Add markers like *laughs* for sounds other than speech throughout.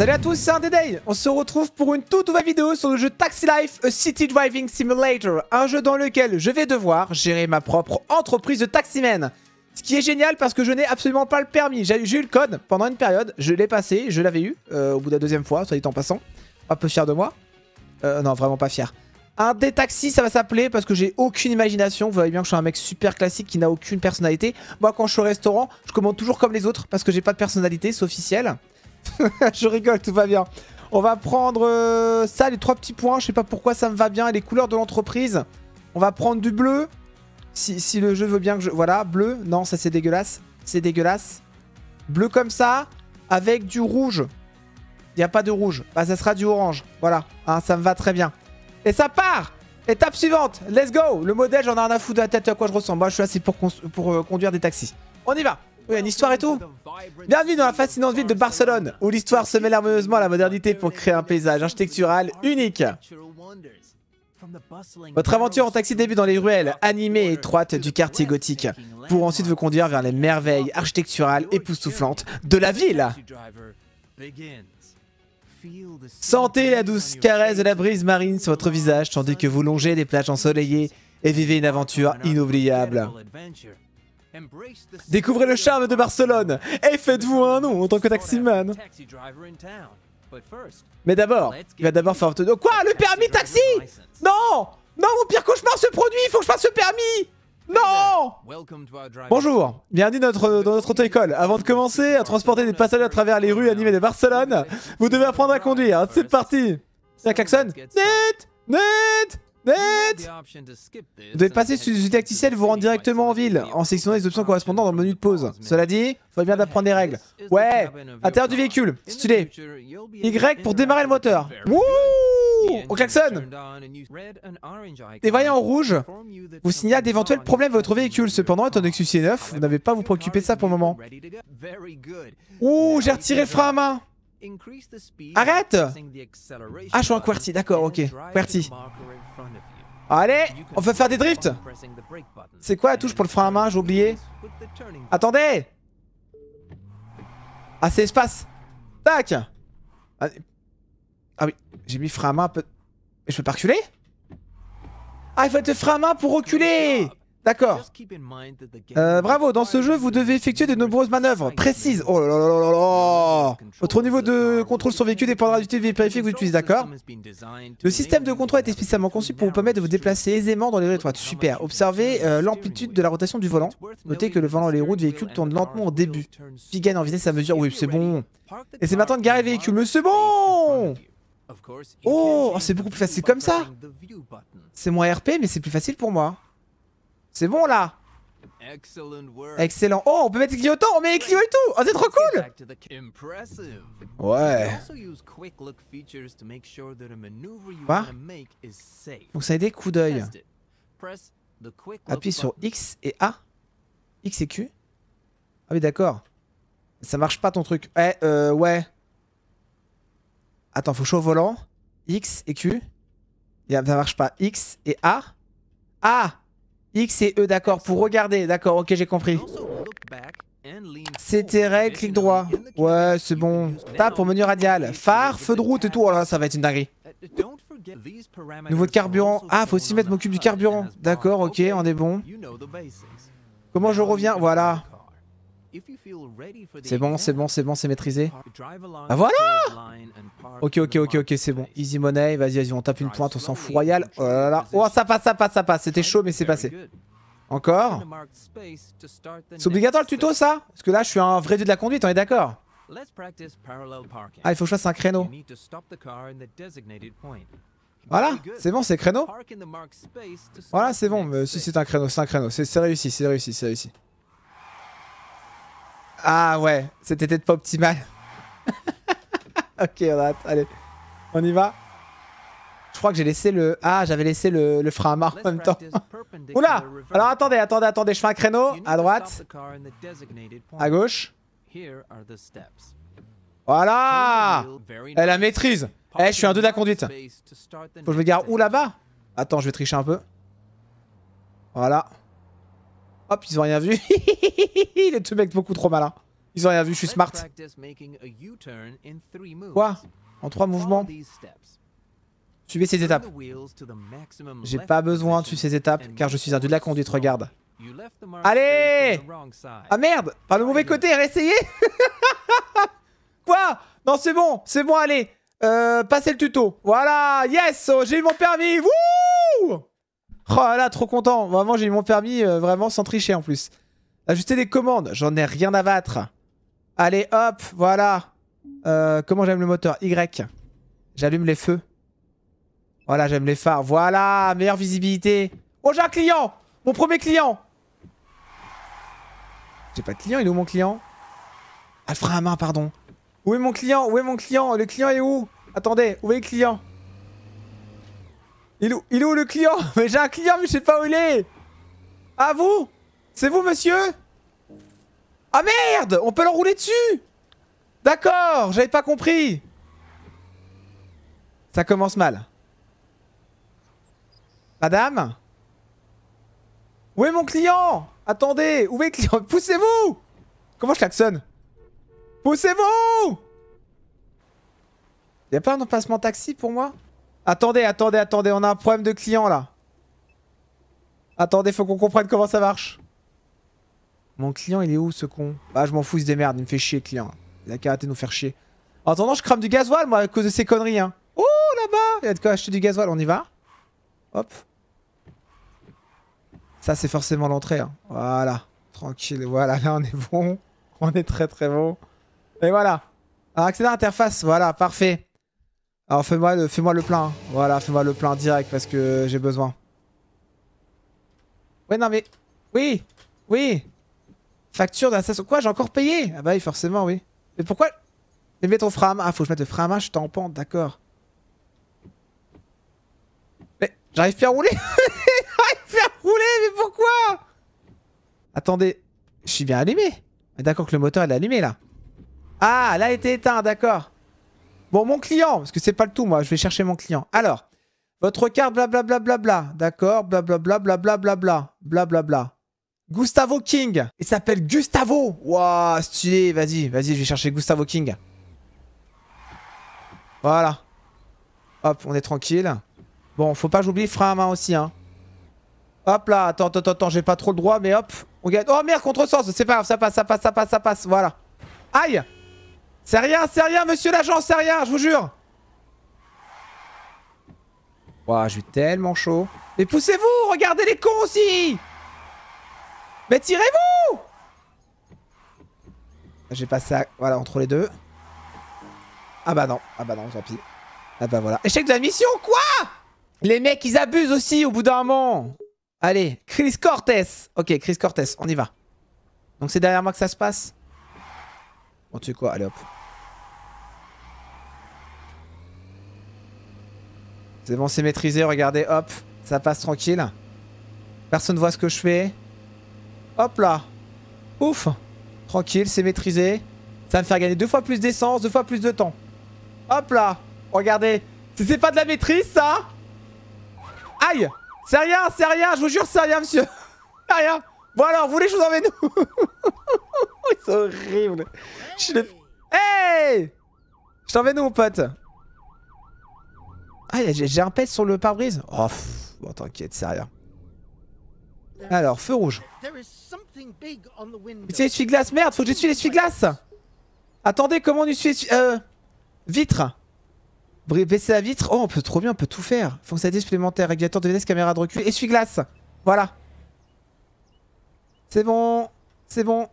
Salut à tous, c'est un D-Day On se retrouve pour une toute nouvelle vidéo sur le jeu Taxi Life A City Driving Simulator, un jeu dans lequel je vais devoir gérer ma propre entreprise de taximène. Ce qui est génial parce que je n'ai absolument pas le permis. J'ai eu le code pendant une période, je l'ai passé, je l'avais eu euh, au bout de la deuxième fois, soit dit en passant. Un peu fier de moi. Euh, non, vraiment pas fier. Un des taxis, ça va s'appeler parce que j'ai aucune imagination. Vous voyez bien que je suis un mec super classique qui n'a aucune personnalité. Moi, quand je suis au restaurant, je commande toujours comme les autres parce que j'ai pas de personnalité, c'est officiel. *laughs* je rigole, tout va bien. On va prendre euh, ça, les trois petits points. Je sais pas pourquoi ça me va bien. les couleurs de l'entreprise. On va prendre du bleu. Si, si, le jeu veut bien que je... Voilà, bleu. Non, ça c'est dégueulasse. C'est dégueulasse. Bleu comme ça, avec du rouge. Il n'y a pas de rouge. Bah, ça sera du orange. Voilà, hein, ça me va très bien. Et ça part Étape suivante, let's go Le modèle, j'en ai un à foutre de la tête à quoi je ressemble. Moi, je suis assez pour, pour euh, conduire des taxis. On y va oui, une histoire et tout. Bienvenue dans la fascinante ville de Barcelone, où l'histoire se mêle harmonieusement à la modernité pour créer un paysage architectural unique. Votre aventure en taxi débute dans les ruelles animées et étroites du quartier gothique, pour ensuite vous conduire vers les merveilles architecturales époustouflantes de la ville. Sentez la douce caresse de la brise marine sur votre visage tandis que vous longez des plages ensoleillées et vivez une aventure inoubliable. Découvrez le charme de Barcelone et faites-vous un nom en tant que taximan. Mais d'abord, il va d'abord faire te... Quoi Le permis taxi Non Non, mon pire cauchemar se produit, il faut que je passe ce permis non Bonjour, bienvenue dans notre, dans notre auto-école. Avant de commencer à transporter des passagers à travers les rues animées de Barcelone, vous devez apprendre à conduire. C'est parti un klaxon Net Net vous devez passer du tacticiel vous rend directement en ville, en sélectionnant les options correspondantes dans le menu de pause. Cela dit, faut bien d'apprendre des règles. Ouais terre du véhicule, stylé. Y pour démarrer le moteur. Wouh On klaxonne Des voyants en rouge vous signalez d'éventuels problèmes à votre véhicule. Cependant, étant que celui neuf, vous n'avez pas à vous préoccuper de ça pour le moment. Ouh, j'ai retiré le frein à main Arrête Ah, je suis un QWERTY, d'accord, ok. QWERTY. Allez, on peut faire des drifts C'est quoi la touche pour le frein à main J'ai oublié. Attendez Ah, c'est espace Tac ah, ah oui, j'ai mis frein à main un peu... Mais je peux pas reculer Ah, il faut être frein à main pour reculer D'accord. Euh, bravo, dans ce jeu, vous devez effectuer de nombreuses manœuvres précises. Oh là là là là là Votre niveau de contrôle sur véhicule dépendra du type périphérique que vous utilisez, d'accord Le système de contrôle est été spécialement conçu pour vous permettre de vous déplacer aisément dans les étroites. Super. Observez euh, l'amplitude de la rotation du volant. Notez que le volant et les roues de véhicule tournent lentement au début, puis gagnent en vitesse à mesure. Oui, c'est bon. Et c'est maintenant de garer le véhicule, mais c'est bon oh, oh, c'est beaucoup plus facile comme ça C'est moins RP, mais c'est plus facile pour moi. C'est bon là Excellent. Oh, on peut mettre les clignotants on met clignotants et tout. Oh, c'est trop cool. Ouais. Quoi Donc ça a des coups d'œil. Appuie sur X et A. X et Q. Ah oui, d'accord. Ça marche pas ton truc. Eh, euh, ouais. Attends, faut chaud volant. X et Q. Ça marche pas. X et A. A ah! X et E, d'accord, pour regarder, d'accord, ok, j'ai compris. CTRL, clic droit. Ouais, c'est bon. Tap pour menu radial. Phare, feu de route et tout. Oh là, ça va être une dinguerie. Uh, Nouveau de carburant. Ah, faut aussi mettre mon cube du carburant. D'accord, ok, on est bon. Comment je reviens Voilà. C'est bon, c'est bon, c'est bon, c'est maîtrisé. Ah, voilà Ok, ok, ok, ok, c'est bon. Easy money, vas-y, vas-y, on tape une pointe, on s'en fout royal. Oh là là. Oh, ça passe, ça passe, ça passe. C'était chaud, mais c'est passé. Encore. C'est obligatoire le tuto, ça Parce que là, je suis un vrai dieu de la conduite, on est d'accord Ah, il faut que je fasse un créneau. Voilà, c'est bon, c'est créneau. Voilà, c'est bon, mais si c'est un créneau, c'est un créneau. C'est réussi, c'est réussi, c'est réussi. Ah ouais, c'était peut-être pas optimal. *laughs* *laughs* ok, on arrête. Allez, on y va. Je crois que j'ai laissé le... Ah, j'avais laissé le, frein à main en même temps. Oula Alors attendez, attendez, attendez. Je fais un créneau. À droite. À gauche. Voilà Elle eh, la maîtrise Eh, je suis un 2 de la conduite. Faut que je me garde où là-bas Attends, je vais tricher un peu. Voilà. Hop, ils ont rien vu. *laughs* tout mec beaucoup trop malin. Ils ont rien vu, je suis smart. Quoi En trois mouvements Suivez ces étapes. J'ai pas besoin de suivre ces étapes car je suis un dieu de la conduite, regarde. Allez Ah merde Par le mauvais côté, réessayez *laughs* Quoi Non, c'est bon, c'est bon, allez euh, Passez le tuto. Voilà Yes oh, J'ai eu mon permis Wouh Oh là, trop content Vraiment, j'ai eu mon permis euh, vraiment sans tricher en plus. Ajuster les commandes, j'en ai rien à battre. Allez, hop, voilà. Euh, comment j'aime le moteur Y. J'allume les feux. Voilà, j'aime les phares. Voilà, meilleure visibilité. Oh, j'ai un client Mon premier client J'ai pas de client, il est où mon client Ah, le à main, pardon. Où est mon client Où est mon client Le client est où Attendez, où est le client il il est où le client *laughs* Mais j'ai un client, mais je sais pas où il est Ah, vous C'est vous, monsieur ah merde On peut l'enrouler dessus D'accord, j'avais pas compris. Ça commence mal. Madame Où est mon client Attendez, où est le client Poussez-vous Comment je klaxonne Poussez-vous Y'a pas un emplacement taxi pour moi Attendez, attendez, attendez, on a un problème de client là. Attendez, faut qu'on comprenne comment ça marche. Mon client, il est où ce con Bah, je m'en fous, il se démerde, il me fait chier, le client. Il a qu'à de nous faire chier. En attendant, je crame du gasoil, moi, à cause de ces conneries, hein. Oh, là-bas Il y a de quoi acheter du gasoil, on y va Hop. Ça, c'est forcément l'entrée, hein. Voilà. Tranquille, voilà, là, on est bon. On est très, très bon. Et voilà. Alors, accès à l'interface, voilà, parfait. Alors, fais-moi le, fais le plein. Hein. Voilà, fais-moi le plein direct, parce que j'ai besoin. Ouais, non, mais... Oui Oui Facture d'assassin... Quoi J'ai encore payé Ah bah oui, forcément, oui. Mais pourquoi Mais mets ton frein Ah, faut que je mette le frein à main, je suis en pente, d'accord. Mais j'arrive plus à rouler *laughs* J'arrive plus à rouler, mais pourquoi Attendez, je suis bien allumé. Mais d'accord que le moteur est allumé là. Ah, là il était éteint, d'accord. Bon, mon client, parce que c'est pas le tout, moi, je vais chercher mon client. Alors, votre carte, blablabla, bla, bla, bla, d'accord, blablabla, blablabla, blablabla, Gustavo King. Il s'appelle Gustavo. Waouh, stylé. Vas-y, vas-y, je vais chercher Gustavo King. Voilà. Hop, on est tranquille. Bon, faut pas j'oublie frein à main aussi. Hein. Hop là, attends, attends, attends, j'ai pas trop le droit, mais hop. On gagne. Oh merde, contre-sens, c'est pas grave, ça passe, ça passe, ça passe, ça passe. Voilà. Aïe C'est rien, c'est rien, monsieur l'agent, c'est rien, je vous jure. Waouh, je suis tellement chaud. Mais poussez-vous, regardez les cons aussi mais tirez-vous J'ai passé à... Voilà, entre les deux. Ah bah non, ah bah non, tant pis. Ah bah voilà. Échec de la mission, quoi Les mecs, ils abusent aussi au bout d'un moment. Allez, Chris Cortez. Ok, Chris Cortez, on y va. Donc c'est derrière moi que ça se passe. Bon, tu quoi, allez hop. C'est bon, c'est maîtrisé, regardez, hop. Ça passe tranquille. Personne voit ce que je fais. Hop là. Ouf. Tranquille, c'est maîtrisé. Ça va me faire gagner deux fois plus d'essence, deux fois plus de temps. Hop là. Regardez. C'est pas de la maîtrise, ça Aïe C'est rien, c'est rien, je vous jure, c'est rien, monsieur. C'est *laughs* rien. Bon alors, vous voulez que je vous emmène nous *laughs* C'est horrible. Je Hey Je t'emmène où, mon pote Ah, j'ai un pet sur le pare-brise Oh, bon, t'inquiète, c'est rien. Alors, feu rouge. C'est l'essuie-glace, merde, faut que j'essuie l'essuie-glace Attendez, comment on essuie Euh... Vitre Baisser la vitre. Oh, on peut trop bien, on peut tout faire. Fonctionnalité supplémentaire, régulateur de vitesse, caméra de recul, essuie-glace Voilà. C'est bon, c'est bon.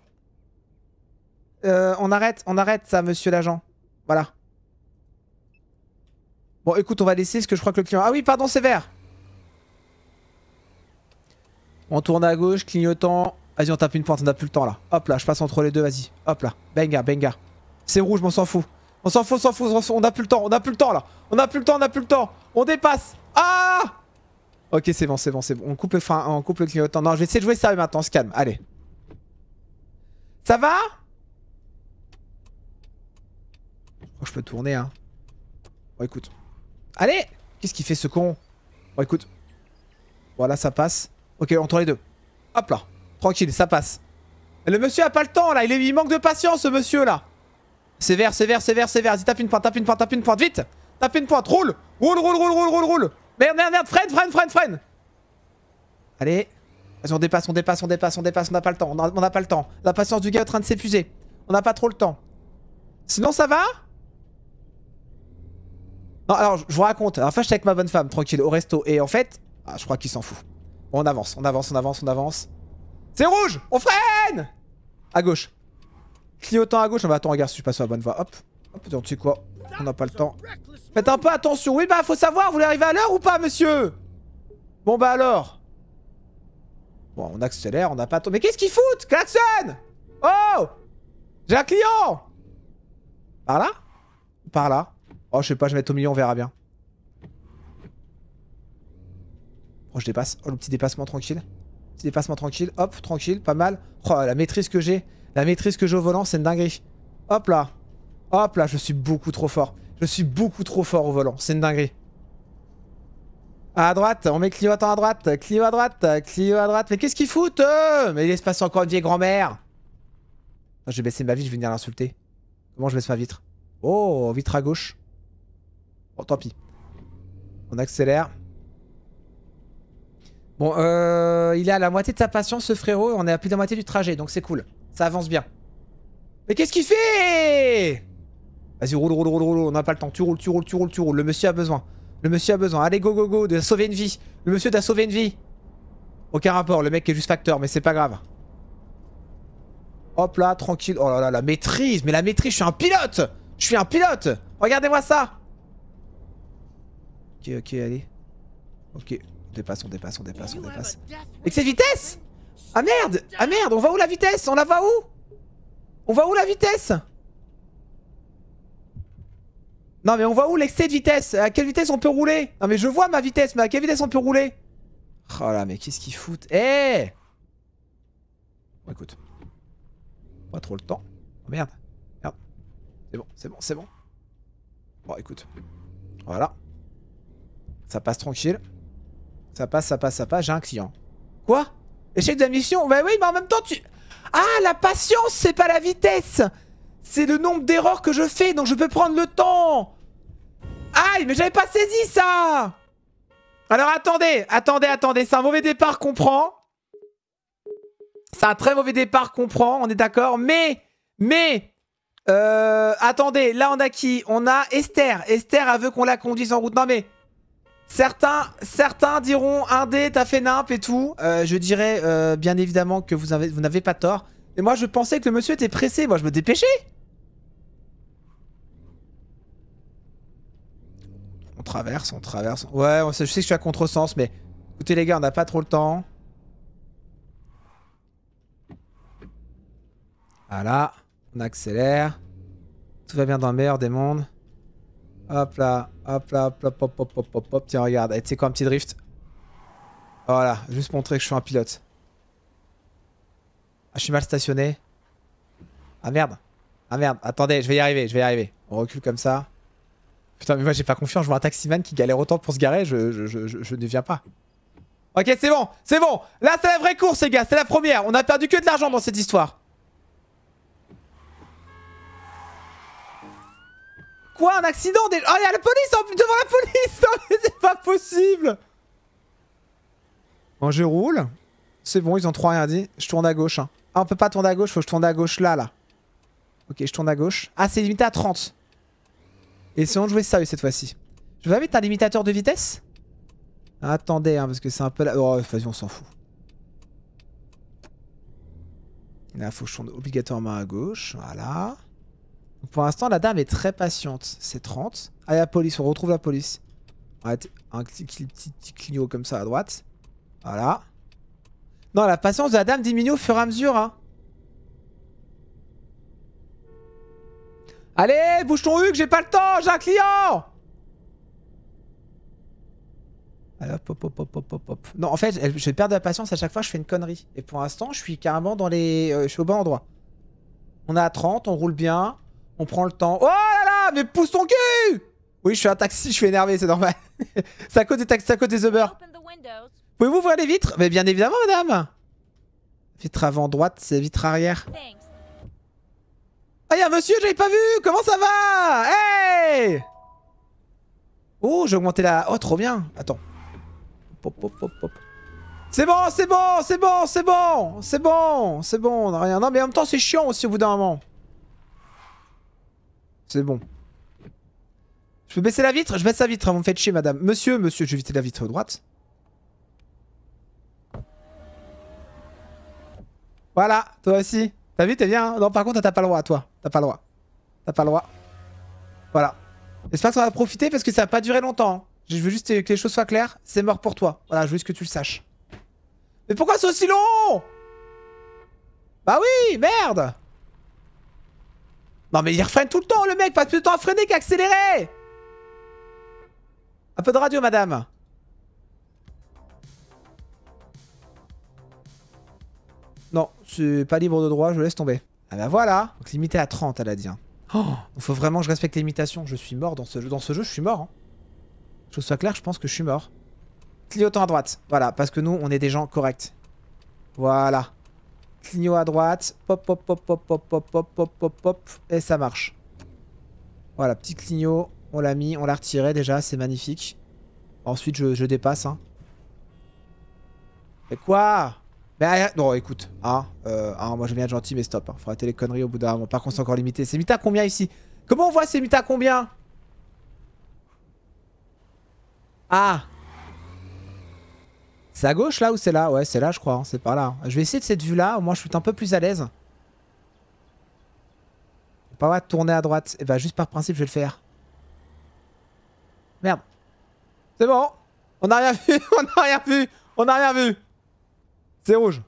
Euh, on arrête, on arrête ça, monsieur l'agent. Voilà. Bon, écoute, on va laisser ce que je crois que le client... Ah oui, pardon, c'est vert on tourne à gauche, clignotant. Vas-y, on tape une pointe, on a plus le temps là. Hop là, je passe entre les deux, vas-y. Hop là. Benga, benga. C'est rouge, on s'en fout. On s'en fout, on s'en fout, on a plus le temps, on n'a plus le temps là. On n'a plus le temps, on n'a plus le temps. On dépasse. Ah Ok, c'est bon, c'est bon, c'est bon. On coupe le frein, on coupe le clignotant. Non, je vais essayer de jouer ça maintenant, on se calme. Allez. Ça va Je oh, je peux tourner, hein. Bon, écoute. Allez Qu'est-ce qu'il fait ce con Bon, écoute. Voilà, ça passe. Ok, on tourne les deux. Hop là. Tranquille, ça passe. Eh, le monsieur a pas le temps là, il, manque de patience ce monsieur là. C'est c'est c'est sévère, sévère, sévère. Vas-y, tape une pointe, tape une pointe, tape une pointe, vite Tape une pointe, roule Roule, roule, roule, roule, roule, roule Merde, merde, merde, freine, freine, freine, freine Allez Vas-y, on dépasse, on dépasse, on dépasse, on dépasse, on n'a pas le temps, on n'a pas le temps. La patience du gars est en train de s'épuiser. On n'a pas trop le temps. Sinon, ça va Non, alors, je vous raconte. En fait, j'étais avec ma bonne femme, tranquille, au resto. Et en fait, ah, je crois qu'il s'en fout. On avance, on avance, on avance, on avance. C'est rouge On freine À gauche. Clignotant à gauche. on va attends, regarde si je passe sur la bonne voie. Hop. Hop, tu sais quoi On n'a pas le temps. Faites un peu attention. Oui, bah, faut savoir, vous voulez arriver à l'heure ou pas, monsieur Bon, bah alors. Bon, on accélère, on n'a pas... Mais qu'est-ce qu'ils foutent Klaxon Oh J'ai un client Par là Par là Oh, je sais pas, je vais mettre au milieu, on verra bien. je dépasse. Oh, le petit dépassement tranquille. Petit dépassement tranquille. Hop, tranquille, pas mal. Oh, la maîtrise que j'ai. La maîtrise que j'ai au volant, c'est une dinguerie. Hop là. Hop là, je suis beaucoup trop fort. Je suis beaucoup trop fort au volant. C'est une dinguerie. À droite, on met Clio à droite, Clio à droite, Clio à droite. Mais qu'est-ce qu'ils foutent Mais il laisse passer encore une vieille grand-mère. Je vais baisser ma vitre, je vais venir l'insulter. Comment je baisse ma vitre Oh, vitre à gauche. Oh tant pis. On accélère. Bon, euh, il est à la moitié de sa patience ce frérot, on est à plus de la moitié du trajet, donc c'est cool. Ça avance bien. Mais qu'est-ce qu'il fait Vas-y, roule, roule, roule, roule, on n'a pas le temps. Tu roules, tu roules, tu roules, tu roules. Le monsieur a besoin. Le monsieur a besoin. Allez, go, go, go, de sauver une vie. Le monsieur t'a sauvé une vie. Aucun rapport, le mec est juste facteur, mais c'est pas grave. Hop là, tranquille. Oh là là, la maîtrise, mais la maîtrise, je suis un pilote Je suis un pilote Regardez-moi ça Ok, ok, allez. Ok. On dépasse, on dépasse, on dépasse, on dépasse. Excès de vitesse Ah merde Ah merde, on va où la vitesse On la va où On va où la vitesse non mais on va où l'excès de vitesse À quelle vitesse on peut rouler Non mais je vois ma vitesse, mais à quelle vitesse on peut rouler Oh là mais qu'est-ce qu'ils foutent Eh Bon écoute. Pas trop le temps. Oh, merde. Merde. C'est bon, c'est bon, c'est bon. Bon écoute. Voilà. Ça passe tranquille. Ça passe, ça passe, ça passe, j'ai un client. Quoi Échec de la mission Bah oui, mais en même temps, tu... Ah, la patience, c'est pas la vitesse C'est le nombre d'erreurs que je fais, donc je peux prendre le temps Aïe, mais j'avais pas saisi ça Alors attendez, attendez, attendez, c'est un mauvais départ comprends. C'est un très mauvais départ qu'on on est d'accord, mais... Mais... Euh, attendez, là on a qui On a Esther. Esther, a veut qu'on la conduise en route. Non mais... Certains, certains diront un dé, t'as fait nimp et tout. Euh, je dirais euh, bien évidemment que vous n'avez pas tort. Mais moi je pensais que le monsieur était pressé, moi je me dépêchais. On traverse, on traverse. Ouais, je sais que je suis à contresens, mais écoutez les gars, on n'a pas trop le temps. Voilà, on accélère. Tout va bien dans le meilleur des mondes. Hop là, hop là, hop là, hop, hop, hop, hop, hop. Tiens, regarde, tu sais quoi, un petit drift. Voilà, juste montrer que je suis un pilote. Ah, je suis mal stationné. Ah merde. Ah merde, attendez, je vais y arriver, je vais y arriver. On recule comme ça. Putain, mais moi j'ai pas confiance, je vois un taximan qui galère autant pour se garer, je, je, je ne viens pas. Ok, c'est bon, c'est bon. Là, c'est la vraie course, les gars, c'est la première. On a perdu que de l'argent dans cette histoire. Quoi, un accident Oh, il y a la police hein, devant la police Non, hein, mais c'est pas possible Bon, je roule. C'est bon, ils ont trois rien dit. Je tourne à gauche. Hein. Ah, on peut pas tourner à gauche, faut que je tourne à gauche là, là. Ok, je tourne à gauche. Ah, c'est limité à 30. essayons de jouer sérieux cette fois-ci. Je vais mettre un limitateur de vitesse Attendez, hein, parce que c'est un peu la... Oh, vas-y, on s'en fout. Là, faut que je tourne obligatoirement à gauche. Voilà. Pour l'instant, la dame est très patiente. C'est 30. Ah, la police, on retrouve la police. Arrête, un petit, clignot comme ça à droite. Voilà. Non, la patience de la dame diminue au fur et à mesure. Hein. Allez, bouge ton Hugues, j'ai pas le temps, j'ai un client alors, pop, pop, pop, pop, pop. Non, en fait, je perds de la patience à chaque fois, je fais une connerie. Et pour l'instant, je suis carrément dans les... Euh, je suis au bon endroit. On a 30, on roule bien. On prend le temps. Oh là là, mais pousse ton cul Oui, je suis un taxi, je suis énervé, c'est normal. *laughs* c'est à côté des à des Uber. Pouvez-vous ouvrir les vitres Mais bien évidemment, madame Vitre avant droite, c'est vitre arrière. Ah, y'a un monsieur, j'avais pas vu Comment ça va Hey Oh, j'ai augmenté la... Oh, trop bien Attends. C'est bon, c'est bon, c'est bon, c'est bon C'est bon, c'est bon, rien. Non, mais en même temps, c'est chiant aussi au bout d'un moment. C'est bon. Je peux baisser la vitre Je baisse la vitre, hein, vous me faites chier, madame. Monsieur, monsieur, je vais éviter la vitre droite. Voilà, toi aussi. Ta vu, t'es bien. Hein? non, par contre, t'as pas le droit, toi. T'as pas le droit. T'as pas le droit. Voilà. J'espère que ça va profiter parce que ça va pas durer longtemps. Hein. Je veux juste que les choses soient claires. C'est mort pour toi. Voilà, je veux juste que tu le saches. Mais pourquoi c'est aussi long Bah oui, merde non mais il refreine tout le temps le mec, passe plus de temps à freiner qu'accélérer. Un peu de radio madame Non, c'est pas libre de droit, je laisse tomber. Ah bah voilà Donc limité à 30 à la dit. Hein. Oh, faut vraiment que je respecte l'imitation, je suis mort dans ce jeu, dans ce jeu je suis mort. Hein. Que soit clair, je pense que je suis mort. Clignotant à droite, voilà, parce que nous on est des gens corrects. Voilà. Clignot à droite. Pop, pop, pop, pop, pop, pop, pop, pop, pop, pop. Et ça marche. Voilà, petit clignot. On l'a mis, on l'a retiré déjà, c'est magnifique. Ensuite, je, dépasse. Hein. Mais quoi Mais non, écoute, hein, euh, moi j'aime bien être gentil, mais stop. faut arrêter les conneries au bout d'un moment. Par contre, c'est encore limité. C'est à combien ici Comment on voit c'est à combien Ah c'est à gauche là ou c'est là Ouais, c'est là je crois, hein, c'est par là. Je vais essayer de cette vue là, au moins je suis un peu plus à l'aise. Pas va de tourner à droite. Et eh bah ben, juste par principe je vais le faire. Merde. C'est bon. On n'a rien vu, *laughs* on a rien vu, on n'a rien vu. C'est rouge.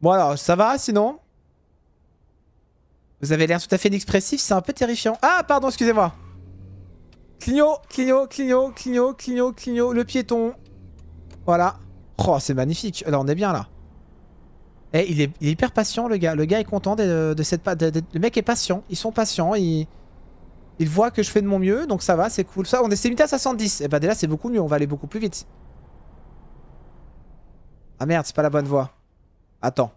Bon alors, ça va sinon Vous avez l'air tout à fait inexpressif, c'est un peu terrifiant. Ah pardon, excusez-moi. Clignot, clignot, clignot, clignot, clignot, clignot, le piéton. Voilà. Oh, c'est magnifique. Là, on est bien là. Eh, il est, hyper patient, le gars. Le gars est content euh, de, cette... De, le mec est patient. Ils sont patients. Ils, ils voient que je fais de mon mieux. Donc ça va, c'est cool. Ça, on est limité à 70. Et bah, dès là, c'est beaucoup mieux. On va aller beaucoup plus vite. Ah merde, c'est pas la bonne voie. Attends.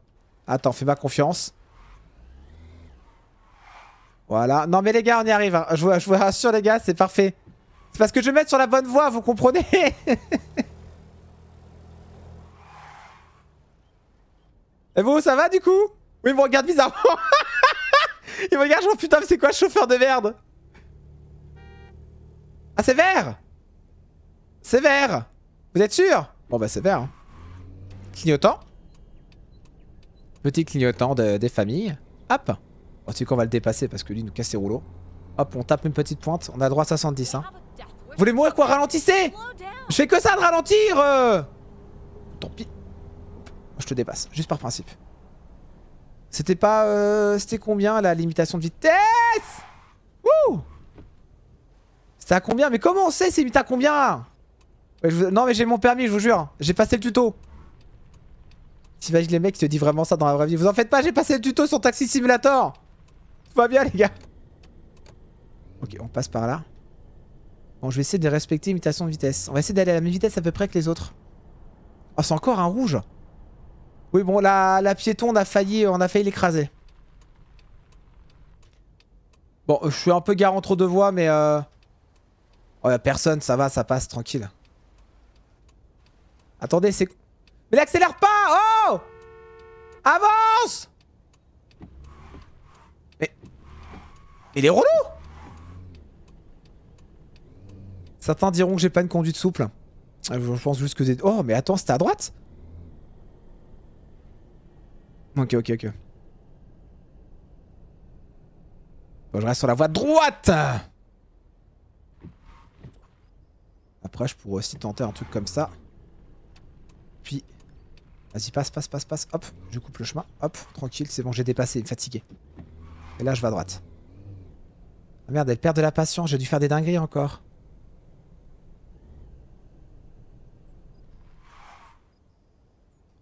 Attends, fais ma confiance. Voilà. Non, mais les gars, on y arrive. Hein. Je, je vous rassure, les gars, c'est parfait. C'est parce que je vais mettre sur la bonne voie, vous comprenez *laughs* Et vous, ça va du coup Oui, il me regarde bizarrement. *laughs* il me regarde genre putain, c'est quoi chauffeur de merde Ah, c'est vert C'est vert Vous êtes sûr Bon, bah, c'est vert. Hein. Clignotant. Petit clignotant des familles. Hop sais qu'on va le dépasser parce que lui nous casse les rouleaux. Hop, on tape une petite pointe. On a droit à 70. Hein. Vous voulez mourir quoi Ralentissez Je fais que ça de ralentir euh Tant pis je te dépasse, juste par principe. C'était pas... Euh, C'était combien la limitation de vitesse Wouh C'était à combien Mais comment on sait c'est limité à combien Non mais j'ai mon permis, je vous jure. J'ai passé le tuto. T'imagines les mecs qui te disent vraiment ça dans la vraie vie. Vous en faites pas, j'ai passé le tuto sur Taxi Simulator. Tout va bien les gars. Ok, on passe par là. Bon, je vais essayer de respecter l'imitation de vitesse. On va essayer d'aller à la même vitesse à peu près que les autres. Oh, c'est encore un rouge oui, bon, la, la piéton, on a failli, on a failli l'écraser. Bon, je suis un peu garant trop de voix, mais... Euh... Oh, y'a personne, ça va, ça passe, tranquille. Attendez, c'est... Mais n'accélère pas Oh Avance Mais... Il est relou Certains diront que j'ai pas une conduite souple. Je pense juste que... Oh, mais attends, c'était à droite Ok, ok, ok. Bon, je reste sur la voie droite Après, je pourrais aussi tenter un truc comme ça. Puis... Vas-y, passe, passe, passe, passe. Hop, je coupe le chemin. Hop, tranquille, c'est bon, j'ai dépassé, fatigué. Et là, je vais à droite. Ah merde, elle perd de la patience, j'ai dû faire des dingueries encore.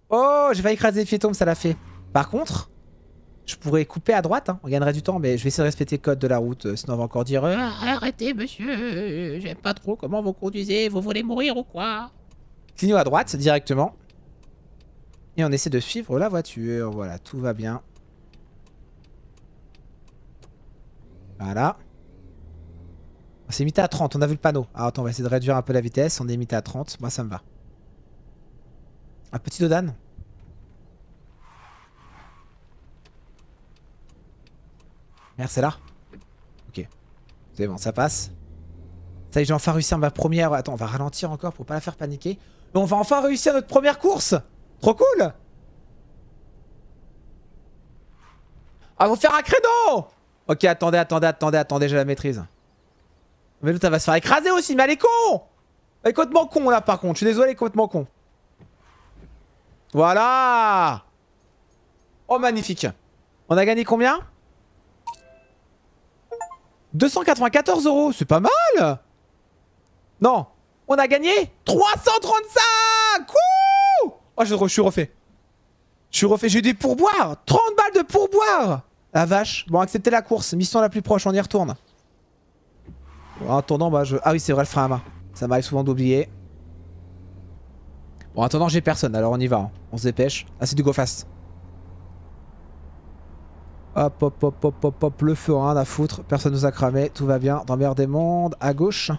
Oh, j'ai vais écraser le phétom ça l'a fait. Par contre, je pourrais couper à droite, hein. on gagnerait du temps, mais je vais essayer de respecter le code de la route, euh, sinon on va encore dire euh, ah, Arrêtez monsieur, euh, j'aime pas trop comment vous conduisez, vous voulez mourir ou quoi ?» Clignot à droite directement. Et on essaie de suivre la voiture, voilà, tout va bien. Voilà. On s'est à 30, on a vu le panneau. Ah, attends, on va essayer de réduire un peu la vitesse, on est imité à 30, moi ça me va. Un petit dodane c'est là Ok. C'est bon, ça passe. Ça y est, j'ai enfin réussi ma première... Attends, on va ralentir encore pour pas la faire paniquer. Mais on va enfin réussir notre première course Trop cool Ah, on faire un créneau Ok, attendez, attendez, attendez, attendez, j'ai la maîtrise. Mais l'autre, elle va se faire écraser aussi, mais elle est con Elle est complètement con, là, par contre. Je suis désolé, elle est complètement con. Voilà Oh, magnifique On a gagné combien 294 euros, c'est pas mal Non, on a gagné 335 Ouh Oh, je, suis refait. Je suis refait, j'ai des pourboires 30 balles de pourboire. La vache. Bon, acceptez la course, mission la plus proche, on y retourne. En attendant, bah je... Ah oui, c'est vrai, le frein Ça m'arrive souvent d'oublier. Bon, attendant, j'ai personne, alors on y va. Hein. On se dépêche. Ah, c'est du go fast. Hop, hop, hop, hop, hop, hop, le feu, rien à foutre. Personne nous a cramé, tout va bien. Dans des mondes, à gauche.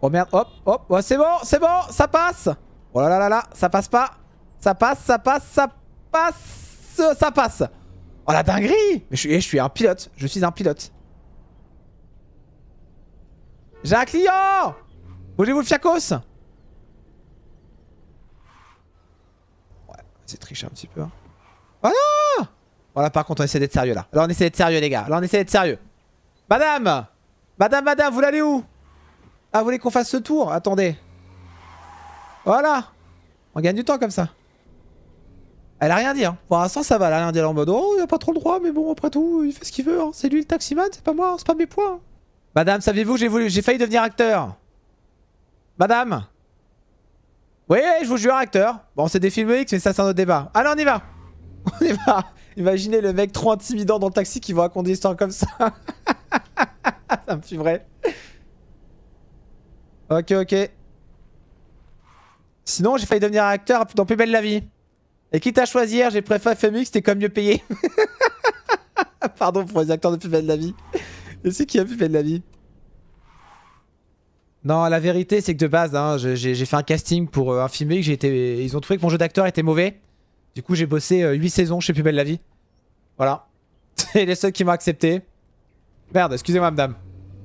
Oh merde, hop, hop, c'est bon, c'est bon, ça passe Oh là là là là, ça passe pas Ça passe, ça passe, ça passe Ça passe Oh la dinguerie Mais je suis, eh, je suis un pilote, je suis un pilote. J'ai un client Bougez-vous le fiacos Ouais, c'est triché un petit peu. Hein. Oh non voilà, par contre, on essaie d'être sérieux là. Alors, on essaie d'être sérieux, les gars. Là, on essaie d'être sérieux. Madame Madame, madame, vous l'allez où Ah, vous voulez qu'on fasse ce tour Attendez. Voilà On gagne du temps comme ça. Elle a rien dit, hein. Pour l'instant, ça va. Elle a rien dit. en mode Oh, il a pas trop le droit, mais bon, après tout, il fait ce qu'il veut. Hein. C'est lui le taximan, c'est pas moi, hein, c'est pas mes points. Hein. Madame, saviez-vous j'ai j'ai failli devenir acteur Madame Oui, je vous jure acteur. Bon, c'est des films X, mais ça, c'est un autre débat. Allez, on y va *laughs* On est pas... Imaginez le mec trop intimidant dans le taxi qui vous raconte des histoires comme ça. *laughs* ça me vrai. Ok, ok. Sinon, j'ai failli devenir acteur dans Plus belle la vie. Et quitte à choisir, j'ai préféré FMX, C'était comme mieux payé. *laughs* Pardon pour les acteurs de Plus belle la vie. Et c'est qui a Plus belle la vie Non, la vérité, c'est que de base, hein, j'ai fait un casting pour euh, un film et que ils ont trouvé que mon jeu d'acteur était mauvais. Du coup, j'ai bossé 8 euh, saisons chez Plus Belle la Vie. Voilà. *laughs* C'est les seuls qui m'ont accepté. Merde, excusez-moi, madame.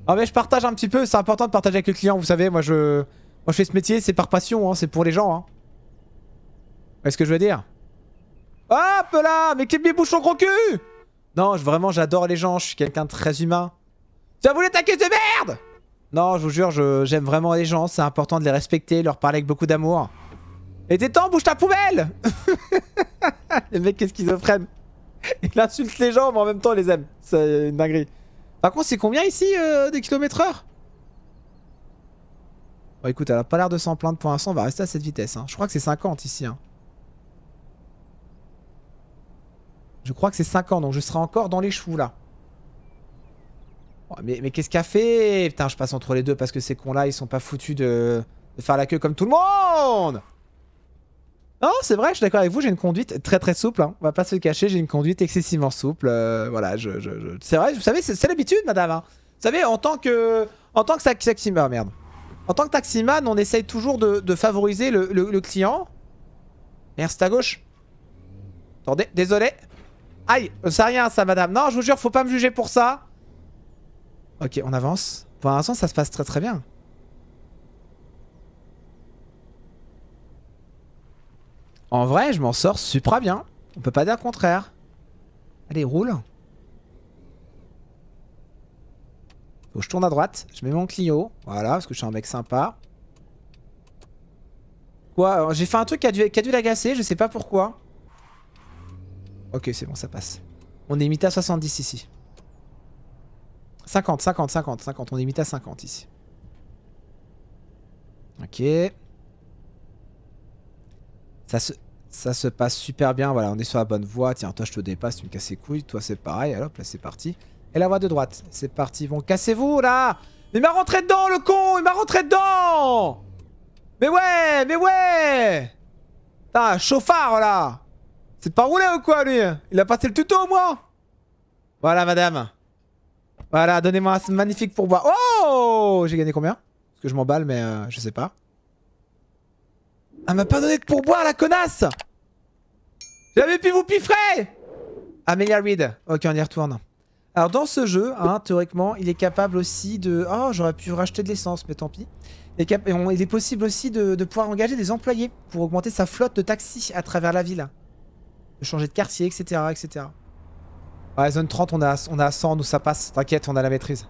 Ah mais je partage un petit peu, c'est important de partager avec le client, vous savez, moi je... Moi je fais ce métier, c'est par passion, hein, c'est pour les gens. Est-ce hein. que je veux dire Hop là Mais qui me bouche gros cul Non, vraiment j'adore les gens, je suis quelqu'un de très humain. Ça voulait ta caisse de merde Non, je vous jure, j'aime vraiment les gens, c'est important de les respecter, leur parler avec beaucoup d'amour. Et t'es temps, bouge ta poubelle *laughs* Le mec est schizophrène. Il insulte les gens, mais en même temps, il les aime. C'est une dinguerie. Par contre, c'est combien ici euh, des kilomètres heure Bon, écoute, elle a pas l'air de s'en plaindre pour l'instant. On va rester à cette vitesse. Hein. Je crois que c'est 50 ici. Hein. Je crois que c'est 50, donc je serai encore dans les choux, là. mais, mais qu'est-ce qu'a fait Putain, je passe entre les deux parce que ces cons-là, ils sont pas foutus de faire la queue comme tout le monde non, c'est vrai, je suis d'accord avec vous, j'ai une conduite très très souple, hein. on va pas se le cacher, j'ai une conduite excessivement souple, euh, voilà, je, c'est vrai, vous savez, c'est l'habitude madame, hein. vous savez, en tant que, en tant que taximan, ah, merde, en tant que taximan, on essaye toujours de, favoriser le, le, client, merde, c'est à gauche, attendez, désolé, aïe, c'est rien ça madame, non, je vous jure, faut pas me juger pour ça, ok, on avance, pour l'instant ça se passe très très bien, En vrai, je m'en sors supra bien. On peut pas dire le contraire. Allez, roule. que je tourne à droite, je mets mon Clio. Voilà, parce que je suis un mec sympa. Quoi J'ai fait un truc qui a dû, l'agacer, je sais pas pourquoi. Ok, c'est bon, ça passe. On est limité à 70 ici. 50, 50, 50, 50. On est limité à 50 ici. Ok ça se, passe super bien. Voilà, on est sur la bonne voie. Tiens, toi, je te dépasse, tu me casses les couilles. Toi, c'est pareil. Alors, là, c'est parti. Et la voie de droite, c'est parti. vont cassez-vous, là Il m'a rentré dedans, le con Il m'a rentré dedans Mais ouais Mais ouais Putain, chauffard, là C'est pas roulé ou quoi, lui Il a passé le tuto, moi Voilà, madame. Voilà, donnez-moi ce magnifique pourboire. Oh J'ai gagné combien Parce que je m'emballe, mais euh, je sais pas. Elle m'a pas donné de pourboire, la connasse J'avais pu vous piffrer Amelia Reed. Ok, on y retourne. Alors, dans ce jeu, hein, théoriquement, il est capable aussi de... Oh, j'aurais pu racheter de l'essence, mais tant pis. Il est, il est possible aussi de, pouvoir engager des employés pour augmenter sa flotte de taxis à travers la ville. De changer de quartier, etc. etc. Ouais, zone 30, on a, on a 100, nous ça passe. T'inquiète, on a la maîtrise.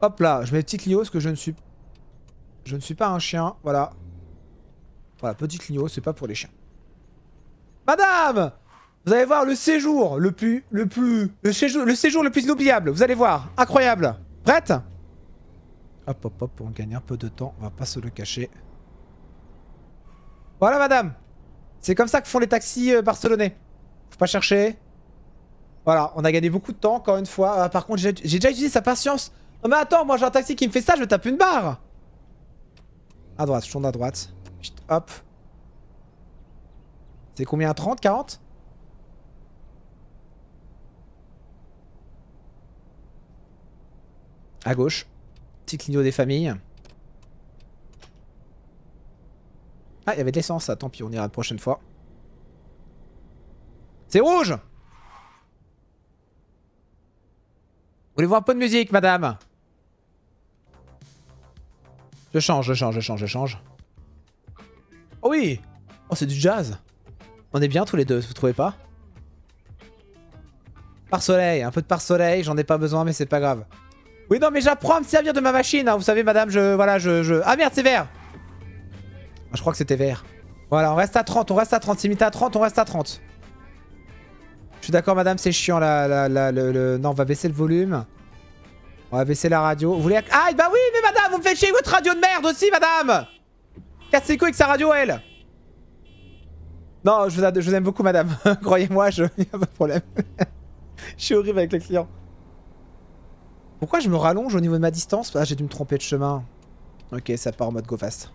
Hop là, je mets le petit Clio, parce que je ne suis... Je ne suis pas un chien, voilà. Voilà, petite ligne c'est pas pour les chiens. Madame Vous allez voir le séjour le plus... Le plus... Le séjour le, séjour le plus inoubliable. Vous allez voir. Incroyable. Prête Hop, hop, hop, pour gagner un peu de temps. On va pas se le cacher. Voilà, madame. C'est comme ça que font les taxis euh, barcelonais. Faut pas chercher. Voilà, on a gagné beaucoup de temps, encore une fois. Ah, par contre, j'ai déjà utilisé sa patience. Non mais attends, moi j'ai un taxi qui me fait ça, je me tape une barre. À droite, je tourne à droite hop. C'est combien 30, 40 À gauche. Petit clignot des familles. Ah, il y avait de l'essence, tant pis, on ira la prochaine fois. C'est rouge Vous voulez voir un peu de musique, madame Je change, je change, je change, je change. Oh oui Oh, c'est du jazz On est bien tous les deux, vous trouvez pas Par soleil, un peu de par soleil, j'en ai pas besoin, mais c'est pas grave. Oui, non, mais j'apprends à me servir de ma machine, hein. vous savez, madame, je... Voilà, je... je... Ah merde, c'est vert ah, Je crois que c'était vert. Voilà, on reste à 30, on reste à 30. C'est à 30, on reste à 30. Je suis d'accord, madame, c'est chiant, là, là, le, Non, on va baisser le volume. On va baisser la radio. Vous voulez... Ah, bah oui, mais madame, vous me faites chier votre radio de merde aussi, madame c'est quoi couilles avec sa radio à elle Non, je vous, aime beaucoup, madame. *laughs* Croyez-moi, je... *laughs* pas de problème. *laughs* je suis horrible avec les clients. Pourquoi je me rallonge au niveau de ma distance Ah, j'ai dû me tromper de chemin. Ok, ça part en mode go fast.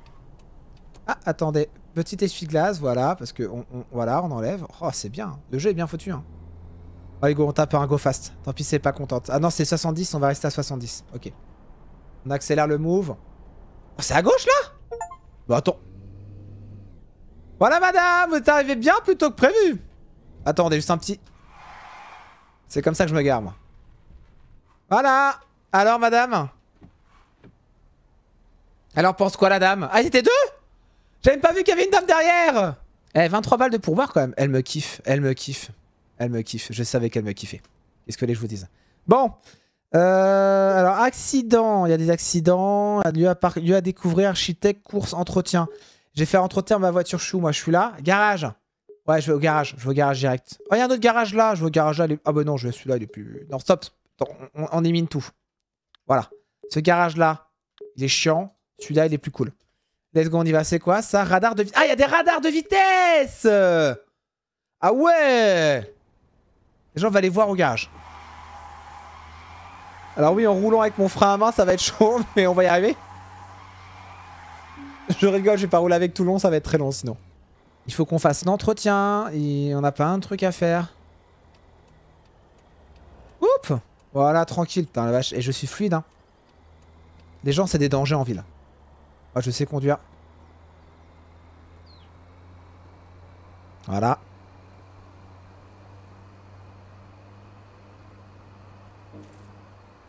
Ah, attendez. Petit essuie-glace, voilà, parce que on, voilà, on enlève. Oh, c'est bien. Le jeu est bien foutu. Hein. Allez, go, on tape un go fast. Tant pis, c'est pas contente. Ah non, c'est 70, on va rester à 70. Ok. On accélère le move. Oh, c'est à gauche, là bah attends. Voilà madame, vous êtes bien plus tôt que prévu. Attendez, juste un petit... C'est comme ça que je me garde. moi. Voilà Alors madame Alors pense quoi la dame Ah c'était deux J'avais pas vu qu'il y avait une dame derrière Eh 23 balles de pourboire quand même. Elle me kiffe, elle me kiffe. Elle me kiffe, je savais qu'elle me kiffait. Qu'est-ce que les je vous dise Bon euh, alors, accident, il y a des accidents. Lieu à, par... lieu à découvrir, architecte, course, entretien. J'ai fait entretien ma voiture chou, moi je suis là. Garage. Ouais, je vais au garage, je vais au garage direct. Oh, il y a un autre garage là, je vais au garage là. Ah bah non, je vais celui-là, il est plus. Non, stop, on, émine tout. Voilà. Ce garage là, il est chiant. Celui-là, il est plus cool. Let's go, on y va. C'est quoi ça Radar de Ah, il y a des radars de vitesse Ah ouais Les gens vont aller voir au garage. Alors oui, en roulant avec mon frein à main, ça va être chaud, *laughs* mais on va y arriver. Je rigole, je vais pas rouler avec Toulon, ça va être très long sinon. Il faut qu'on fasse l'entretien, on a pas un truc à faire. Oups Voilà, tranquille, putain la vache. Et je suis fluide, hein. Les gens, c'est des dangers en ville. Ah, je sais conduire. Voilà.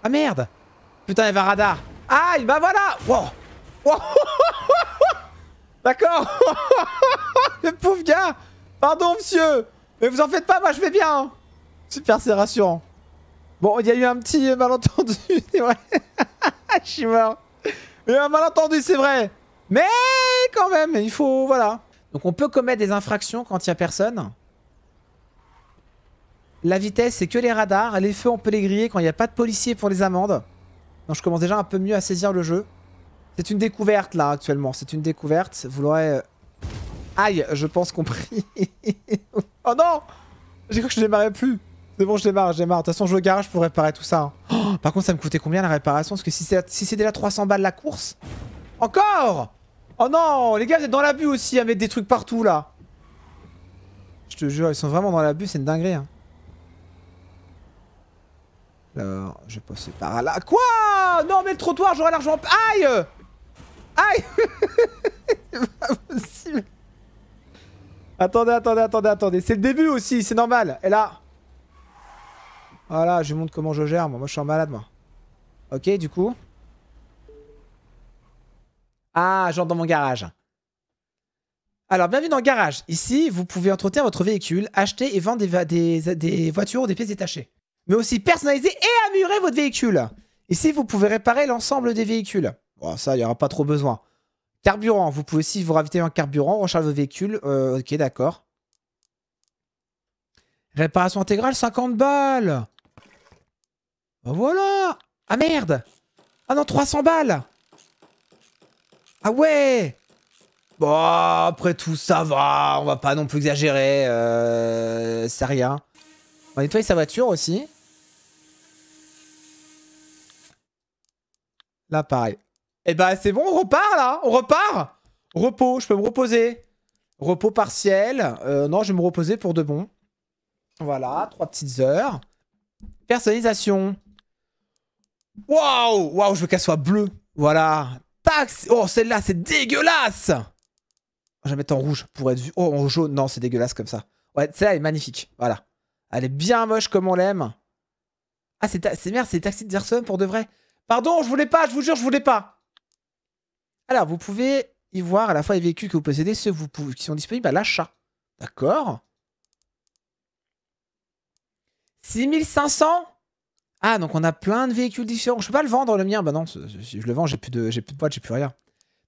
Ah merde Putain, ah, il y avait un radar. Aïe bah voilà *laughs* D'accord *laughs* Le pauvre gars Pardon, monsieur Mais vous en faites pas, moi je vais bien hein. Super, c'est rassurant. Bon, il y a eu un petit malentendu, *laughs* c'est vrai. je suis mort. Il y a eu un malentendu, c'est vrai. Mais quand même, il faut... Voilà. Donc on peut commettre des infractions quand il n'y a personne. La vitesse, c'est que les radars. Les feux, on peut les griller quand il n'y a pas de policiers pour les amendes. Donc je commence déjà un peu mieux à saisir le jeu. C'est une découverte là actuellement, c'est une découverte. Vous l'aurez... Euh, aïe, je pense compris. *laughs* oh non J'ai cru que je démarrais plus. C'est bon, je démarre, je démarre. De toute façon, je vais au garage pour réparer tout ça. Hein. Oh, par contre, ça me coûtait combien la réparation Parce que si c'est si 300 balles la course... Encore Oh non Les gars, vous êtes dans l'abus aussi à mettre des trucs partout là. Je te jure, ils sont vraiment dans la l'abus, c'est une dinguerie. Hein. Alors, je vais passer par là. Quoi Non, mais le trottoir, j'aurai l'argent. Aïe Aïe *laughs* C'est pas possible. Attendez, attendez, attendez, attendez. C'est le début aussi, c'est normal. Et là Voilà, je vous montre comment je gère. Moi, moi je suis en malade, moi. Ok, du coup. Ah, j'entre dans mon garage. Alors, bienvenue dans le garage. Ici, vous pouvez entretenir votre véhicule, acheter et vendre des voitures ou des pièces détachées mais aussi personnaliser et améliorer votre véhicule. Ici, vous pouvez réparer l'ensemble des véhicules. Bon, ça, il n'y aura pas trop besoin. Carburant, vous pouvez aussi vous raviter en carburant, recharger vos véhicules. Euh, ok, d'accord. Réparation intégrale, 50 balles. Ben voilà. Ah merde. Ah non, 300 balles. Ah ouais. Bon, après tout, ça va. On va pas non plus exagérer. Euh, c'est rien. On va nettoyer sa voiture aussi. Là, pareil. Eh bah, c'est bon, on repart là On repart Repos, je peux me reposer. Repos partiel. Euh, non, je vais me reposer pour de bon. Voilà, trois petites heures. Personnalisation. Waouh Waouh, je veux qu'elle soit bleue. Voilà. Tac Oh, celle-là, c'est dégueulasse oh, Je vais mettre en rouge pour être vu. Oh, en jaune. Non, c'est dégueulasse comme ça. Ouais, celle-là, est magnifique. Voilà. Elle est bien moche comme on l'aime. Ah, c'est merde, c'est taxi de pour de vrai. Pardon, je voulais pas, je vous jure, je voulais pas. Alors, vous pouvez y voir à la fois les véhicules que vous possédez, ceux qui sont disponibles à l'achat. D'accord 6500 Ah, donc on a plein de véhicules différents. Je peux pas le vendre, le mien. Bah non, si je le vends, j'ai plus de, plus de boîte, j'ai plus rien.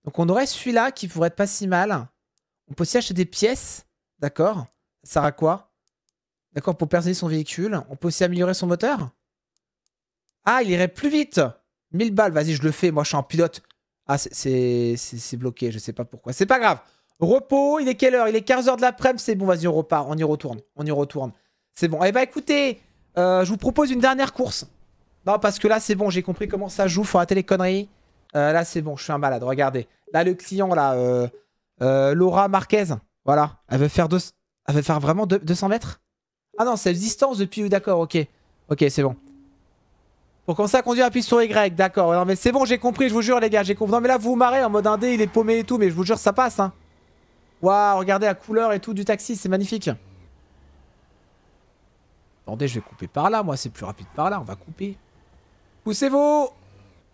Donc on aurait celui-là qui pourrait être pas si mal. On peut aussi acheter des pièces. D'accord Ça sert à quoi D'accord, pour personnaliser son véhicule. On peut aussi améliorer son moteur. Ah, il irait plus vite 1000 balles, vas-y, je le fais, moi je suis un pilote. Ah, c'est bloqué, je sais pas pourquoi. C'est pas grave. Repos, il est quelle heure Il est 15h de l'après-midi, c'est bon, vas-y, on repart, on y retourne, on y retourne. C'est bon. Et eh bah ben, écoutez, euh, je vous propose une dernière course. Non, parce que là, c'est bon, j'ai compris comment ça joue, faut arrêter les conneries. Euh, là, c'est bon, je suis un malade, regardez. Là, le client, là, euh, Laura Marquez, voilà, elle veut faire, deux... elle veut faire vraiment 200 mètres Ah non, c'est distance depuis... D'accord, ok. Ok, c'est bon. Pour ça à conduire, appuie ah, sur Y. D'accord. Non, mais c'est bon, j'ai compris, je vous jure, les gars. J'ai compris. Non, mais là, vous vous marrez en mode indé, il est paumé et tout. Mais je vous jure, ça passe, hein. Waouh, regardez la couleur et tout du taxi, c'est magnifique. Attendez, je vais couper par là, moi. C'est plus rapide par là. On va couper. Poussez-vous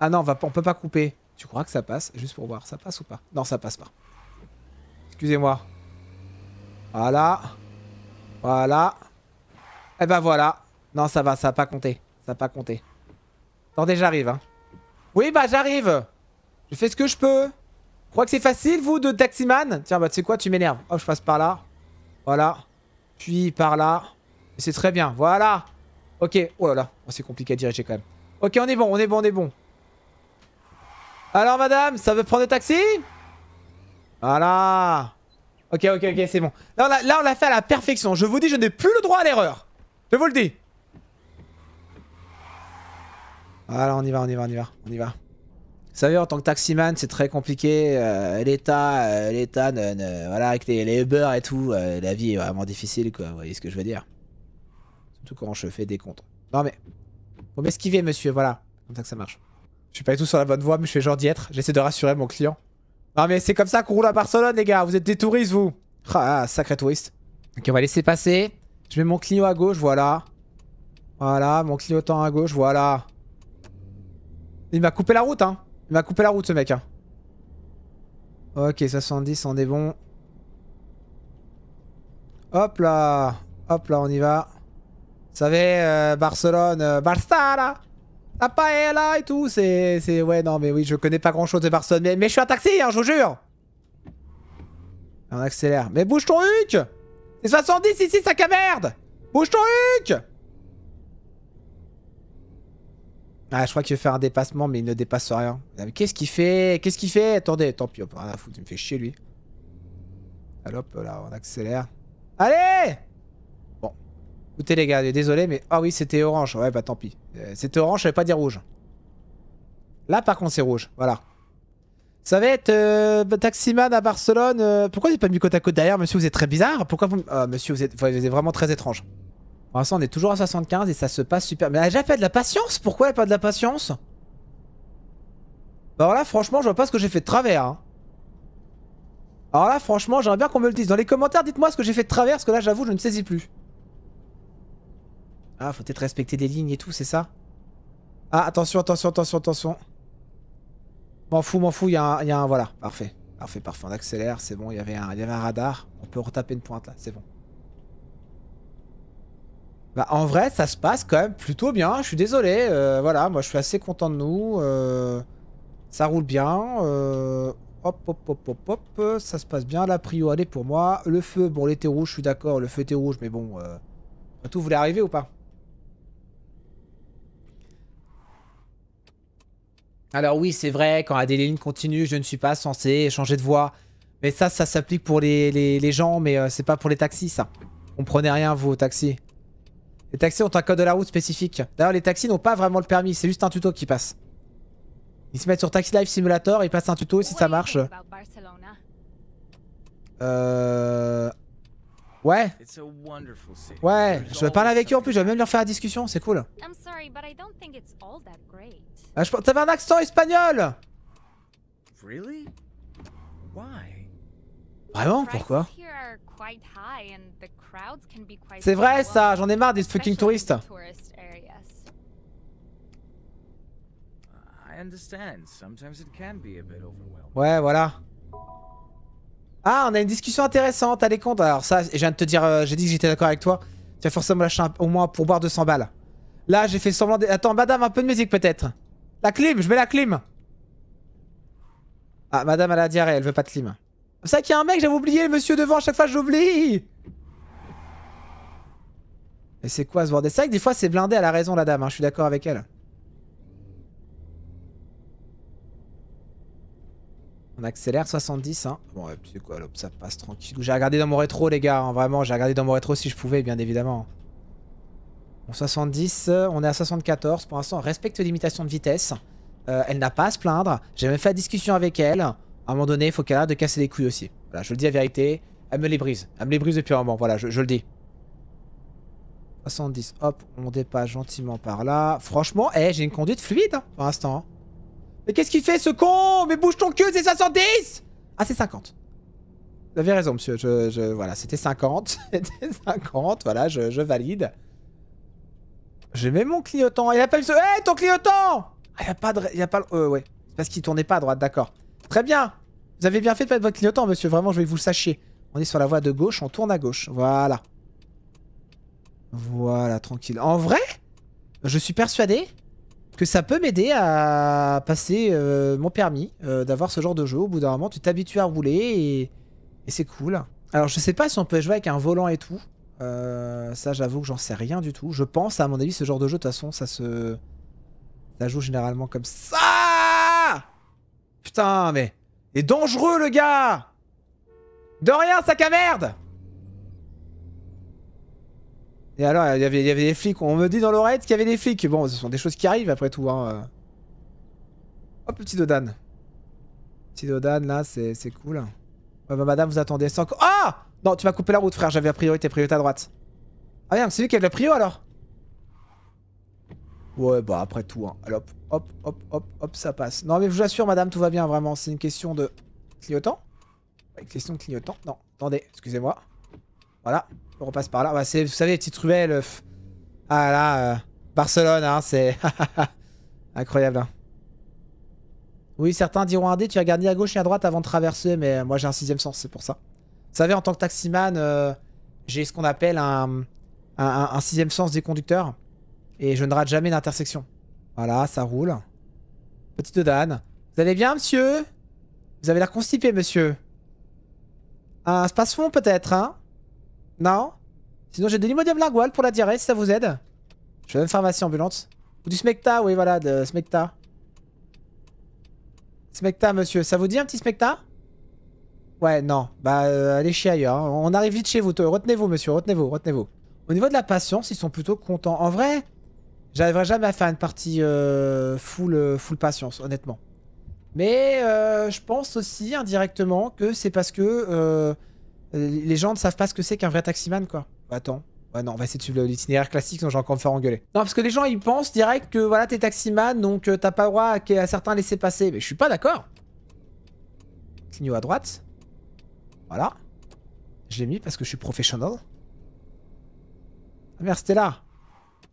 Ah non, on, va, on peut pas couper. Tu crois que ça passe Juste pour voir, ça passe ou pas Non, ça passe pas. Excusez-moi. Voilà. Voilà. Et eh ben voilà. Non, ça va, ça a pas compté. Ça a pas compté. Attendez, j'arrive. Hein. Oui, bah j'arrive. Je fais ce que je peux. Je crois que c'est facile, vous, de taximan Tiens, bah tu sais quoi, tu m'énerves. Oh, je passe par là. Voilà. Puis par là. C'est très bien, voilà. Ok, oh là là, oh, c'est compliqué à diriger quand même. Ok, on est bon, on est bon, on est bon. Alors madame, ça veut prendre le taxi Voilà. Ok, ok, ok, c'est bon. Là, on l'a fait à la perfection. Je vous dis, je n'ai plus le droit à l'erreur. Je vous le dis. Voilà, on y va, on y va, on y va, on y va. savez, en tant que taximan, c'est très compliqué. Euh, L'État, euh, l'État, voilà, avec les, Uber et tout, euh, la vie est vraiment difficile, quoi. Vous voyez ce que je veux dire Surtout quand je fais des comptes. Non mais, faut m'esquiver, monsieur. Voilà, comme ça que ça marche. Je suis pas du tout sur la bonne voie, mais je fais genre d'y être. J'essaie de rassurer mon client. Non mais c'est comme ça qu'on roule à Barcelone, les gars. Vous êtes des touristes, vous. Ah, ah sacré touriste. Ok, on va laisser passer. Je mets mon client à gauche, voilà. Voilà, mon clignotant à gauche, voilà. Il m'a coupé la route, hein. Il m'a coupé la route, ce mec. Hein. Ok, 70, on est bon. Hop là. Hop là, on y va. Vous savez, euh, Barcelone, euh, là la paella et tout, c'est... Ouais, non, mais oui, je connais pas grand-chose de Barcelone, mais, je suis un taxi, hein, je vous jure. On accélère. Mais bouge ton huc C'est 70 ici, sac à merde Bouge ton huc Ah, je crois qu'il veut faire un dépassement, mais il ne dépasse rien. Ah, qu'est-ce qu'il fait Qu'est-ce qu'il fait Attendez, tant pis, hop, rien à il me fait chier lui. Alors, hop, là, on accélère. Allez Bon. Écoutez les gars, désolé, mais... Ah oui, c'était orange. Ouais, bah tant pis. Euh, c'était orange, je vais pas dire rouge. Là, par contre, c'est rouge. Voilà. Ça va être euh, Taximan à Barcelone. Euh, pourquoi vous n'êtes pas mis côte à côte derrière, monsieur Vous êtes très bizarre. Pourquoi vous... Ah monsieur, vous êtes vraiment très étrange on est toujours à 75 et ça se passe super. Mais elle a déjà fait de la patience Pourquoi elle a pas de la patience bah alors là, franchement, je vois pas ce que j'ai fait de travers. Hein. Alors là, franchement, j'aimerais bien qu'on me le dise. Dans les commentaires, dites-moi ce que j'ai fait de travers, parce que là, j'avoue, je ne saisis plus. Ah, faut peut-être respecter des lignes et tout, c'est ça Ah, attention, attention, attention, attention. M'en fous, m'en fous, il y, y, a un... Voilà, parfait. Parfait, parfait, on accélère, c'est bon, il y avait un radar. On peut retaper une pointe, là, c'est bon en vrai, ça se passe quand même plutôt bien. Je suis désolé. voilà, moi, je suis assez content de nous. ça roule bien. hop, hop, hop, hop, hop. Ça se passe bien. La prio, elle pour moi. Le feu, bon, l'été rouge, je suis d'accord. Le feu était rouge, mais bon. tout voulait arriver ou pas Alors oui, c'est vrai, quand la Adeline continue, je ne suis pas censé changer de voie, Mais ça, ça s'applique pour les, gens, mais c'est pas pour les taxis, ça. Comprenez rien, vous, taxis. Les taxis ont un code de la route spécifique. D'ailleurs, les taxis n'ont pas vraiment le permis, c'est juste un tuto qui passe. Ils se mettent sur Taxi Life Simulator, ils passent un tuto si ça marche. Euh... Ouais. Ouais, je vais parler avec eux en plus, je vais même leur faire la discussion, c'est cool. Ah, je... T'avais un accent espagnol Really Why Vraiment Pourquoi C'est vrai ça, j'en ai marre des fucking touristes. Ouais, voilà. Ah, on a une discussion intéressante, allez compte. Alors ça, je viens de te dire, euh, j'ai dit que j'étais d'accord avec toi. Tu vas forcément lâcher au moins pour boire 200 balles. Là, j'ai fait semblant... De... Attends, madame, un peu de musique peut-être. La clim, je mets la clim. Ah, madame, elle a la diarrhée, elle veut pas de clim. C'est ça qu'il y a un mec, j'avais oublié le monsieur devant, à chaque fois j'oublie Mais c'est quoi ce bordel C'est vrai que des fois c'est blindé, à la raison la dame, hein, je suis d'accord avec elle. On accélère 70, hein. Bon, c'est quoi, ça passe tranquille. J'ai regardé dans mon rétro, les gars, hein, vraiment. J'ai regardé dans mon rétro si je pouvais, bien évidemment. Bon, 70, euh, on est à 74. Pour l'instant, respecte les limitations de vitesse. Euh, elle n'a pas à se plaindre. J'ai même fait la discussion avec elle. À un moment donné, il faut qu'elle arrête de casser les couilles aussi. Voilà, je le dis la vérité. Elle me les brise. Elle me les brise depuis un moment, voilà, je, le dis. 70, hop, on dépasse gentiment par là. Franchement, hé, eh, j'ai une conduite fluide hein, pour l'instant. Hein. Mais qu'est-ce qu'il fait ce con Mais bouge ton cul, c'est 70 Ah, c'est 50. Vous avez raison, monsieur. Je, voilà, c'était 50. *laughs* c'était 50, voilà, je, valide. J'ai même mon clignotant. Il a pas eu ce... Hé, eh, ton clignotant ah, Il il a pas de... a pas... Euh, ouais. C'est parce qu'il tournait pas à droite, d'accord. Très bien. Vous avez bien fait de mettre votre clignotant, monsieur. Vraiment, je vais vous le sachiez. On est sur la voie de gauche, on tourne à gauche. Voilà. Voilà, tranquille. En vrai, je suis persuadé que ça peut m'aider à passer euh, mon permis, euh, d'avoir ce genre de jeu. Au bout d'un moment, tu t'habitues à rouler et, c'est cool. Alors, je sais pas si on peut jouer avec un volant et tout. Euh, ça, j'avoue que j'en sais rien du tout. Je pense, à mon avis, ce genre de jeu, de toute façon, ça se... Ça joue généralement comme ça Putain, mais... Il est dangereux, le gars De rien, sac à merde Et alors, il y avait, des flics. On me dit dans l'oreille qu'il y avait des flics. Bon, ce sont des choses qui arrivent, après tout. Hein. Hop, petit Dodan. Petit Dodan, là, c'est cool. Bah, madame, vous attendez sans... Ah Non, tu m'as coupé la route, frère. J'avais la priorité, priorité à droite. Ah merde, c'est lui qui a de la prio, alors Ouais, bah après tout, hein. hop, hop, hop, hop, hop, ça passe. Non, mais je vous assure, madame, tout va bien, vraiment. C'est une question de clignotant. Une question de clignotant. Non, attendez, excusez-moi. Voilà, on repasse par là. Bah, vous savez, les petites ruelles. Euh, ah là, euh, Barcelone, hein, c'est *laughs* incroyable. Hein. Oui, certains diront un dé, tu regardes ni à gauche et à droite avant de traverser, mais euh, moi j'ai un sixième sens, c'est pour ça. Vous savez, en tant que taximan, j'ai ce qu'on appelle un sixième sens des conducteurs. Et je ne rate jamais d'intersection. Voilà, ça roule. Petite Dan, Vous allez bien, monsieur Vous avez l'air constipé, monsieur. Un space-fond, peut-être, hein Non Sinon, j'ai de l'imodium lingual pour la diarrhée, si ça vous aide. Je vais une pharmacie ambulante. Ou du smecta, oui, voilà, de smecta. Smecta, monsieur. Ça vous dit un petit smecta Ouais, non. Bah, euh, allez chier ailleurs. Hein. On arrive vite chez vous. Retenez-vous, monsieur. Retenez-vous, retenez-vous. Au niveau de la patience, ils sont plutôt contents. En vrai, J'arriverai jamais à faire une partie euh, full, euh, full patience, honnêtement. Mais euh, je pense aussi indirectement que c'est parce que les gens ne savent pas ce que c'est qu'un vrai taximan, quoi. Attends. Ouais, non, on va essayer de suivre l'itinéraire classique, sinon je vais encore me faire engueuler. Non, parce que les gens, ils pensent direct que voilà, t'es taximan, donc t'as pas le droit à, certains laisser passer. Mais je suis pas d'accord. Clignot à droite. Voilà. Je l'ai mis parce que je suis professionnel. Ah merde, c'était là.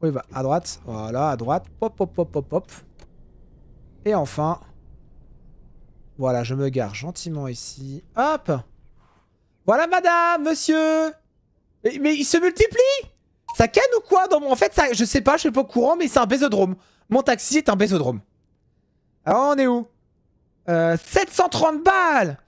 Oui bah, À droite. Voilà, à droite. Hop, hop, hop, hop, hop. Et enfin. Voilà, je me gare gentiment ici. Hop Voilà, madame, monsieur mais, il se multiplie Ça canne ou quoi En fait, ça, je sais pas, je suis pas au courant, mais c'est un bésodrome. Mon taxi est un bésodrome. Alors, on est où euh, 730 balles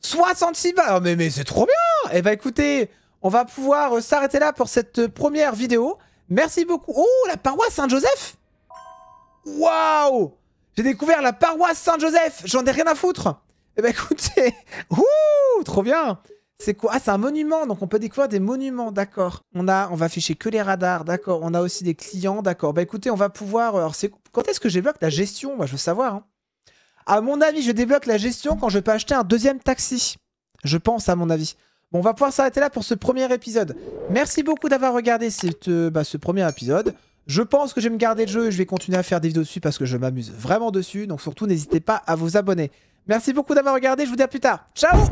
66 balles oh, Mais, mais c'est trop bien Eh bah écoutez, on va pouvoir euh, s'arrêter là pour cette euh, première vidéo. Merci beaucoup. Oh, la paroisse Saint-Joseph Waouh J'ai découvert la paroisse Saint-Joseph J'en ai rien à foutre Eh ben écoutez, *laughs* ouh, trop bien c'est quoi Ah, c'est un monument, donc on peut découvrir des monuments, d'accord. On a, on va afficher que les radars, d'accord. On a aussi des clients, d'accord. Bah écoutez, on va pouvoir. Euh, quand est-ce que je débloque la gestion Moi, je veux savoir. Hein. À mon avis, je débloque la gestion quand je peux acheter un deuxième taxi. Je pense, à mon avis. Bon, on va pouvoir s'arrêter là pour ce premier épisode. Merci beaucoup d'avoir regardé cette, euh, bah, ce premier épisode. Je pense que je vais me garder le jeu et je vais continuer à faire des vidéos dessus parce que je m'amuse vraiment dessus. Donc surtout, n'hésitez pas à vous abonner. Merci beaucoup d'avoir regardé. Je vous dis à plus tard. Ciao